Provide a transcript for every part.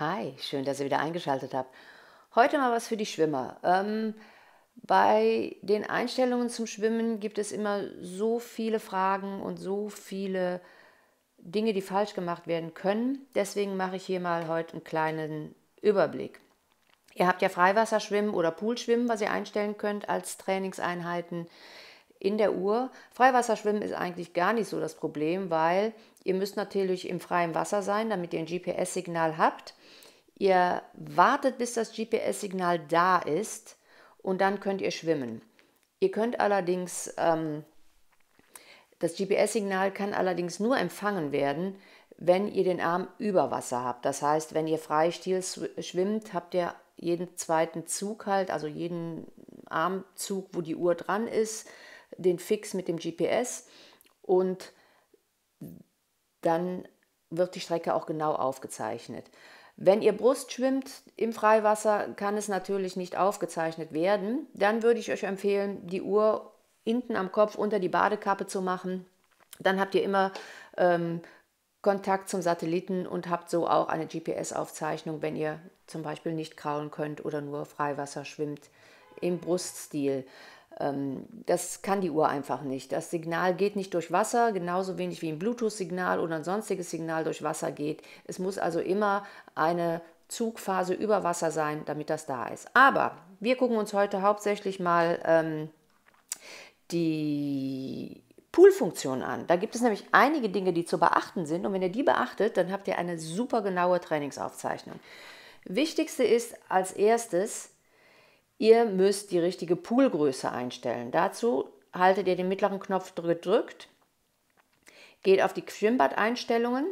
Hi, schön, dass ihr wieder eingeschaltet habt. Heute mal was für die Schwimmer. Ähm, bei den Einstellungen zum Schwimmen gibt es immer so viele Fragen und so viele Dinge, die falsch gemacht werden können. Deswegen mache ich hier mal heute einen kleinen Überblick. Ihr habt ja Freiwasserschwimmen oder Poolschwimmen, was ihr einstellen könnt als Trainingseinheiten in der Uhr. Freiwasserschwimmen ist eigentlich gar nicht so das Problem, weil Ihr müsst natürlich im freien Wasser sein, damit ihr ein GPS-Signal habt. Ihr wartet, bis das GPS-Signal da ist und dann könnt ihr schwimmen. Ihr könnt allerdings, ähm, das GPS-Signal kann allerdings nur empfangen werden, wenn ihr den Arm über Wasser habt. Das heißt, wenn ihr freistil schwimmt, habt ihr jeden zweiten Zug halt, also jeden Armzug, wo die Uhr dran ist, den Fix mit dem GPS und dann wird die Strecke auch genau aufgezeichnet. Wenn ihr Brust schwimmt im Freiwasser, kann es natürlich nicht aufgezeichnet werden. Dann würde ich euch empfehlen, die Uhr hinten am Kopf unter die Badekappe zu machen. Dann habt ihr immer ähm, Kontakt zum Satelliten und habt so auch eine GPS-Aufzeichnung, wenn ihr zum Beispiel nicht kraulen könnt oder nur Freiwasser schwimmt im Bruststil. Ähm, das kann die Uhr einfach nicht. Das Signal geht nicht durch Wasser, genauso wenig wie ein Bluetooth-Signal oder ein sonstiges Signal durch Wasser geht. Es muss also immer eine Zugphase über Wasser sein, damit das da ist. Aber wir gucken uns heute hauptsächlich mal ähm, die Pool-Funktion an. Da gibt es nämlich einige Dinge, die zu beachten sind. Und wenn ihr die beachtet, dann habt ihr eine super genaue Trainingsaufzeichnung. Wichtigste ist als erstes, Ihr müsst die richtige Poolgröße einstellen. Dazu haltet ihr den mittleren Knopf gedrückt, geht auf die Schwimmbad-Einstellungen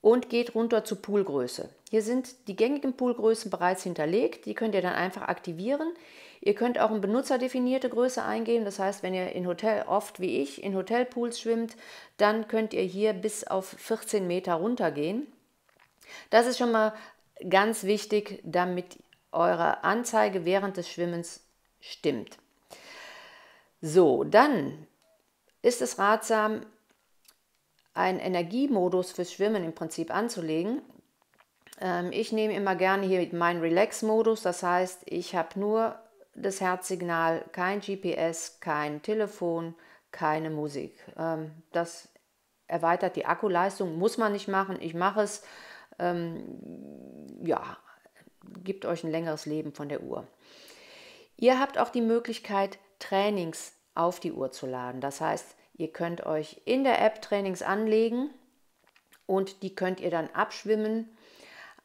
und geht runter zu Poolgröße. Hier sind die gängigen Poolgrößen bereits hinterlegt, die könnt ihr dann einfach aktivieren. Ihr könnt auch eine benutzerdefinierte Größe eingeben, das heißt, wenn ihr in Hotel oft wie ich in Hotelpools schwimmt, dann könnt ihr hier bis auf 14 Meter runtergehen. Das ist schon mal ganz wichtig, damit ihr eure Anzeige während des Schwimmens stimmt. So, dann ist es ratsam, einen Energiemodus fürs Schwimmen im Prinzip anzulegen. Ähm, ich nehme immer gerne hier meinen Relax-Modus, das heißt, ich habe nur das Herzsignal, kein GPS, kein Telefon, keine Musik. Ähm, das erweitert die Akkuleistung, muss man nicht machen. Ich mache es, ähm, ja, gibt euch ein längeres Leben von der Uhr. Ihr habt auch die Möglichkeit, Trainings auf die Uhr zu laden. Das heißt, ihr könnt euch in der App Trainings anlegen und die könnt ihr dann abschwimmen.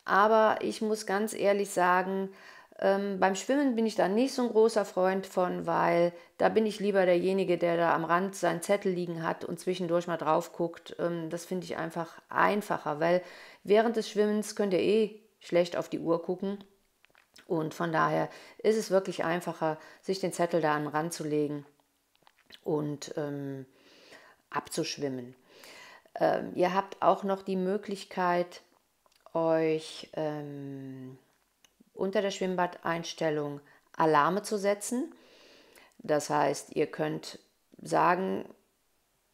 Aber ich muss ganz ehrlich sagen, ähm, beim Schwimmen bin ich da nicht so ein großer Freund von, weil da bin ich lieber derjenige, der da am Rand seinen Zettel liegen hat und zwischendurch mal drauf guckt. Ähm, das finde ich einfach einfacher, weil während des Schwimmens könnt ihr eh schlecht auf die Uhr gucken. Und von daher ist es wirklich einfacher, sich den Zettel da an den Rand zu legen und ähm, abzuschwimmen. Ähm, ihr habt auch noch die Möglichkeit, euch ähm, unter der Schwimmbadeinstellung Alarme zu setzen. Das heißt, ihr könnt sagen,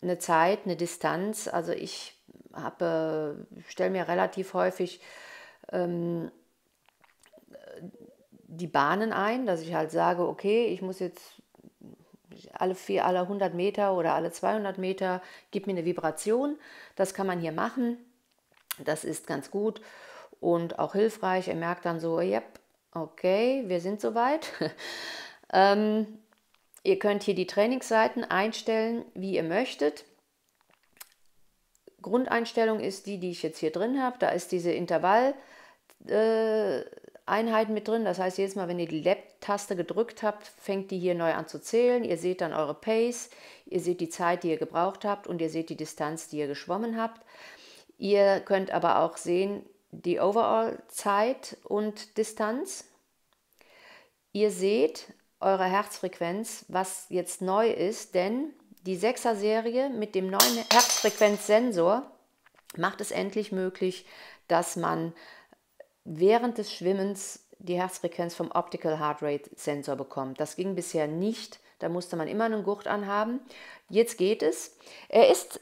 eine Zeit, eine Distanz. Also ich äh, stelle mir relativ häufig ähm, die Bahnen ein, dass ich halt sage, okay, ich muss jetzt alle, vier, alle 100 Meter oder alle 200 Meter, gib mir eine Vibration. Das kann man hier machen. Das ist ganz gut und auch hilfreich. Er merkt dann so, yep, okay, wir sind soweit. ähm, ihr könnt hier die Trainingsseiten einstellen, wie ihr möchtet. Grundeinstellung ist die, die ich jetzt hier drin habe. Da ist diese Intervall. Äh, Einheiten mit drin. Das heißt, jedes Mal, wenn ihr die Lab-Taste gedrückt habt, fängt die hier neu an zu zählen. Ihr seht dann eure Pace, ihr seht die Zeit, die ihr gebraucht habt und ihr seht die Distanz, die ihr geschwommen habt. Ihr könnt aber auch sehen die Overall-Zeit und Distanz. Ihr seht eure Herzfrequenz, was jetzt neu ist, denn die 6er-Serie mit dem neuen Herzfrequenzsensor macht es endlich möglich, dass man während des Schwimmens die Herzfrequenz vom Optical Heart Rate Sensor bekommt. Das ging bisher nicht. Da musste man immer einen Gurt anhaben. Jetzt geht es. Er ist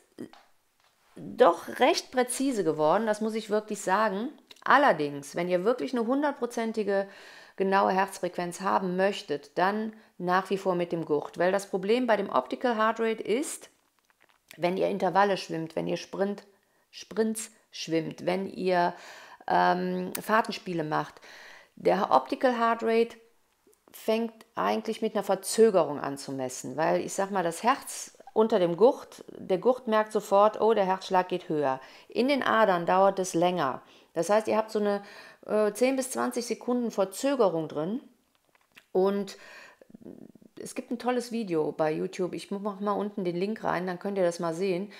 doch recht präzise geworden, das muss ich wirklich sagen. Allerdings, wenn ihr wirklich eine hundertprozentige genaue Herzfrequenz haben möchtet, dann nach wie vor mit dem Gurt. Weil das Problem bei dem Optical Heart Rate ist, wenn ihr Intervalle schwimmt, wenn ihr Sprint, Sprints schwimmt, wenn ihr ähm, Fahrtenspiele macht. Der Optical Heart Rate fängt eigentlich mit einer Verzögerung an zu messen, weil ich sag mal, das Herz unter dem Gurt, der Gurt merkt sofort, oh, der Herzschlag geht höher. In den Adern dauert es länger. Das heißt, ihr habt so eine äh, 10 bis 20 Sekunden Verzögerung drin und es gibt ein tolles Video bei YouTube. Ich mache mal unten den Link rein, dann könnt ihr das mal sehen.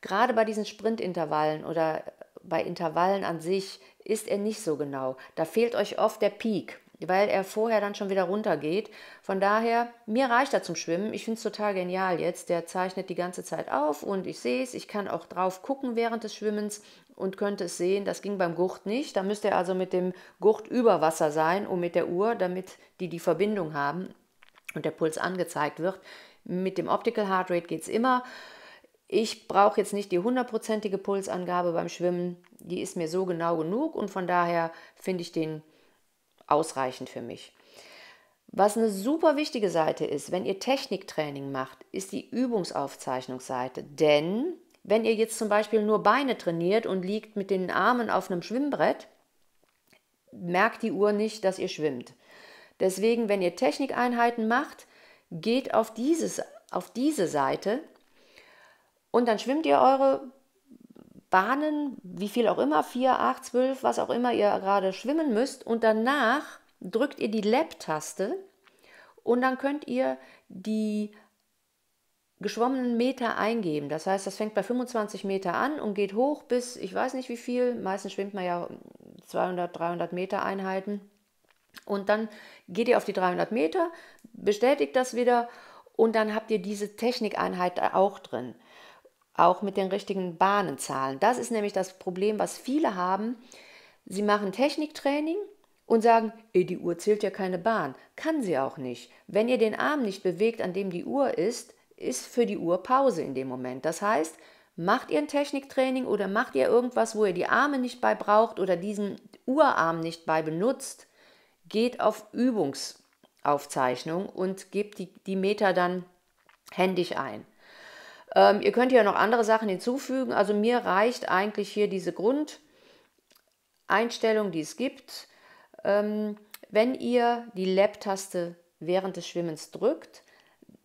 Gerade bei diesen Sprintintervallen oder bei Intervallen an sich ist er nicht so genau. Da fehlt euch oft der Peak, weil er vorher dann schon wieder runter geht. Von daher, mir reicht er zum Schwimmen. Ich finde es total genial jetzt. Der zeichnet die ganze Zeit auf und ich sehe es. Ich kann auch drauf gucken während des Schwimmens und könnte es sehen. Das ging beim Gurt nicht. Da müsste er also mit dem Gurt über Wasser sein und mit der Uhr, damit die die Verbindung haben und der Puls angezeigt wird. Mit dem Optical Heart Rate geht es immer ich brauche jetzt nicht die hundertprozentige Pulsangabe beim Schwimmen, die ist mir so genau genug und von daher finde ich den ausreichend für mich. Was eine super wichtige Seite ist, wenn ihr Techniktraining macht, ist die Übungsaufzeichnungsseite. Denn wenn ihr jetzt zum Beispiel nur Beine trainiert und liegt mit den Armen auf einem Schwimmbrett, merkt die Uhr nicht, dass ihr schwimmt. Deswegen, wenn ihr Technikeinheiten macht, geht auf, dieses, auf diese Seite und dann schwimmt ihr eure Bahnen, wie viel auch immer, 4, 8, 12, was auch immer ihr gerade schwimmen müsst. Und danach drückt ihr die Lab-Taste und dann könnt ihr die geschwommenen Meter eingeben. Das heißt, das fängt bei 25 Meter an und geht hoch bis, ich weiß nicht wie viel, meistens schwimmt man ja 200, 300 Meter Einheiten. Und dann geht ihr auf die 300 Meter, bestätigt das wieder und dann habt ihr diese Technikeinheit auch drin auch mit den richtigen Bahnen zahlen. Das ist nämlich das Problem, was viele haben. Sie machen Techniktraining und sagen, die Uhr zählt ja keine Bahn. Kann sie auch nicht. Wenn ihr den Arm nicht bewegt, an dem die Uhr ist, ist für die Uhr Pause in dem Moment. Das heißt, macht ihr ein Techniktraining oder macht ihr irgendwas, wo ihr die Arme nicht bei braucht oder diesen Uhrarm nicht bei benutzt, geht auf Übungsaufzeichnung und gebt die, die Meter dann händisch ein. Ähm, ihr könnt ja noch andere Sachen hinzufügen. Also mir reicht eigentlich hier diese Grundeinstellung, die es gibt. Ähm, wenn ihr die Lab-Taste während des Schwimmens drückt,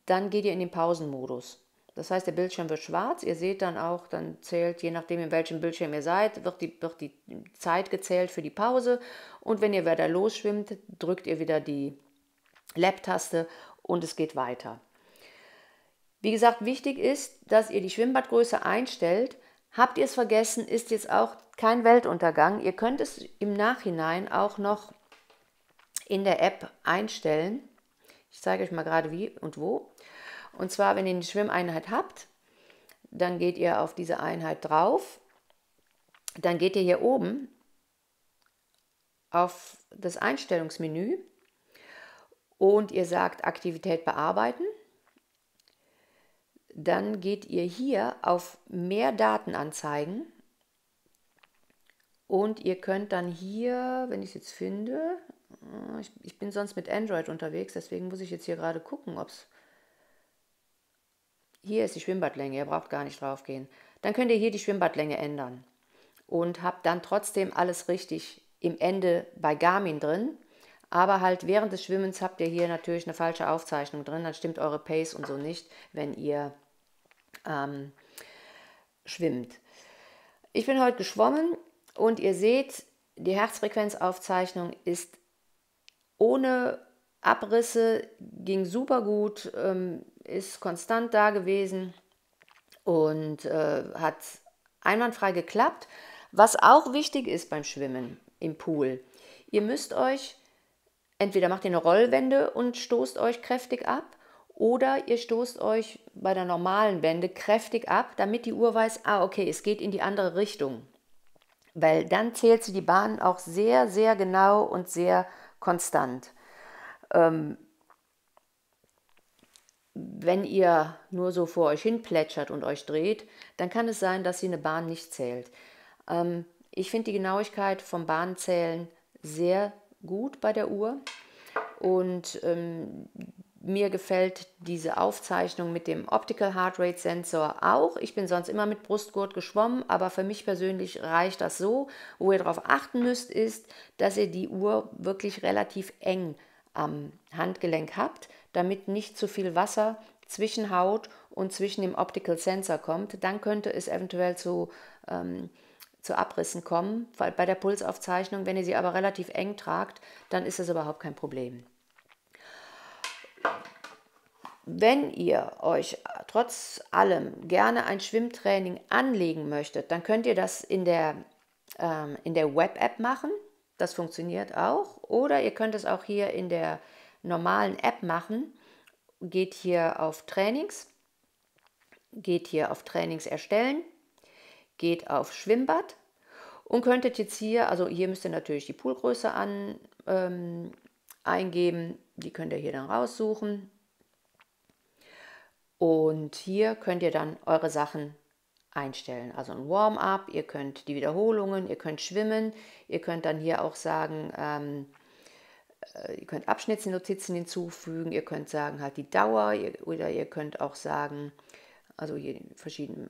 dann geht ihr in den Pausenmodus. Das heißt, der Bildschirm wird schwarz. Ihr seht dann auch, dann zählt, je nachdem, in welchem Bildschirm ihr seid, wird die, wird die Zeit gezählt für die Pause. Und wenn ihr wieder losschwimmt, drückt ihr wieder die Lab-Taste und es geht weiter. Wie gesagt, wichtig ist, dass ihr die Schwimmbadgröße einstellt. Habt ihr es vergessen, ist jetzt auch kein Weltuntergang. Ihr könnt es im Nachhinein auch noch in der App einstellen. Ich zeige euch mal gerade wie und wo. Und zwar, wenn ihr eine Schwimmeinheit habt, dann geht ihr auf diese Einheit drauf. Dann geht ihr hier oben auf das Einstellungsmenü und ihr sagt Aktivität bearbeiten dann geht ihr hier auf mehr Daten anzeigen und ihr könnt dann hier, wenn ich es jetzt finde, äh, ich, ich, bin sonst mit Android unterwegs, deswegen muss ich jetzt hier gerade gucken, ob es... Hier ist die Schwimmbadlänge, ihr braucht gar nicht drauf gehen. Dann könnt ihr hier die Schwimmbadlänge ändern und habt dann trotzdem alles richtig im Ende bei Garmin drin. Aber halt während des Schwimmens habt ihr hier natürlich eine falsche Aufzeichnung drin, dann stimmt eure Pace und so nicht, wenn ihr ähm, schwimmt. Ich bin heute geschwommen und ihr seht, die Herzfrequenzaufzeichnung ist ohne Abrisse, ging super gut, ähm, ist konstant da gewesen und äh, hat einwandfrei geklappt. Was auch wichtig ist beim Schwimmen im Pool, ihr müsst euch entweder macht ihr eine Rollwende und stoßt euch kräftig ab oder ihr stoßt euch bei der normalen Wende kräftig ab, damit die Uhr weiß, ah, okay, es geht in die andere Richtung. Weil dann zählt sie die Bahn auch sehr, sehr genau und sehr konstant. Ähm, wenn ihr nur so vor euch hin plätschert und euch dreht, dann kann es sein, dass sie eine Bahn nicht zählt. Ähm, ich finde die Genauigkeit vom Bahnzählen sehr gut bei der Uhr. Und ähm, mir gefällt diese Aufzeichnung mit dem Optical Heart Rate Sensor auch. Ich bin sonst immer mit Brustgurt geschwommen, aber für mich persönlich reicht das so. Wo ihr darauf achten müsst, ist, dass ihr die Uhr wirklich relativ eng am Handgelenk habt, damit nicht zu viel Wasser zwischen Haut und zwischen dem Optical Sensor kommt. Dann könnte es eventuell zu, ähm, zu Abrissen kommen. Bei der Pulsaufzeichnung, wenn ihr sie aber relativ eng tragt, dann ist das überhaupt kein Problem. Wenn ihr euch trotz allem gerne ein Schwimmtraining anlegen möchtet, dann könnt ihr das in der, ähm, in der Web-App machen. Das funktioniert auch. Oder ihr könnt es auch hier in der normalen App machen. Geht hier auf Trainings, geht hier auf Trainings erstellen, geht auf Schwimmbad und könntet jetzt hier, also hier müsst ihr natürlich die Poolgröße an, ähm, eingeben. Die könnt ihr hier dann raussuchen und hier könnt ihr dann eure Sachen einstellen. Also ein Warm-up, ihr könnt die Wiederholungen, ihr könnt schwimmen, ihr könnt dann hier auch sagen, ähm, äh, ihr könnt Abschnittsnotizen hinzufügen, ihr könnt sagen halt die Dauer ihr, oder ihr könnt auch sagen, also hier verschiedene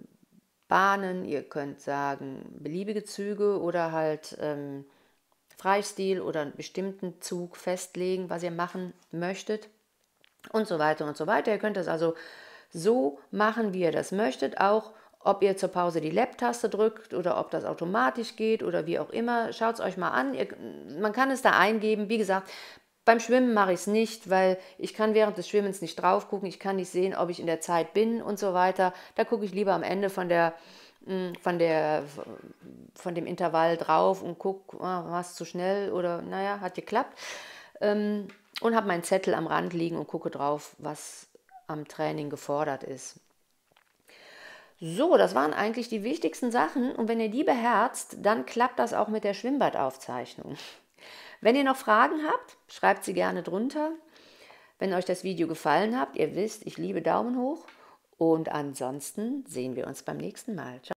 Bahnen, ihr könnt sagen beliebige Züge oder halt ähm, Freistil oder einen bestimmten Zug festlegen, was ihr machen möchtet und so weiter und so weiter. Ihr könnt das also so machen, wir das möchtet, auch ob ihr zur Pause die Lab-Taste drückt oder ob das automatisch geht oder wie auch immer. Schaut es euch mal an. Ihr, man kann es da eingeben. Wie gesagt, beim Schwimmen mache ich es nicht, weil ich kann während des Schwimmens nicht drauf gucken. Ich kann nicht sehen, ob ich in der Zeit bin und so weiter. Da gucke ich lieber am Ende von der hm, von, der, von dem Intervall drauf und gucke, ah, war es zu schnell oder naja, hat geklappt. Ähm, und habe meinen Zettel am Rand liegen und gucke drauf, was am Training gefordert ist. So, das waren eigentlich die wichtigsten Sachen und wenn ihr die beherzt, dann klappt das auch mit der Schwimmbadaufzeichnung. Wenn ihr noch Fragen habt, schreibt sie gerne drunter. Wenn euch das Video gefallen hat, ihr wisst, ich liebe Daumen hoch und ansonsten sehen wir uns beim nächsten Mal. Ciao.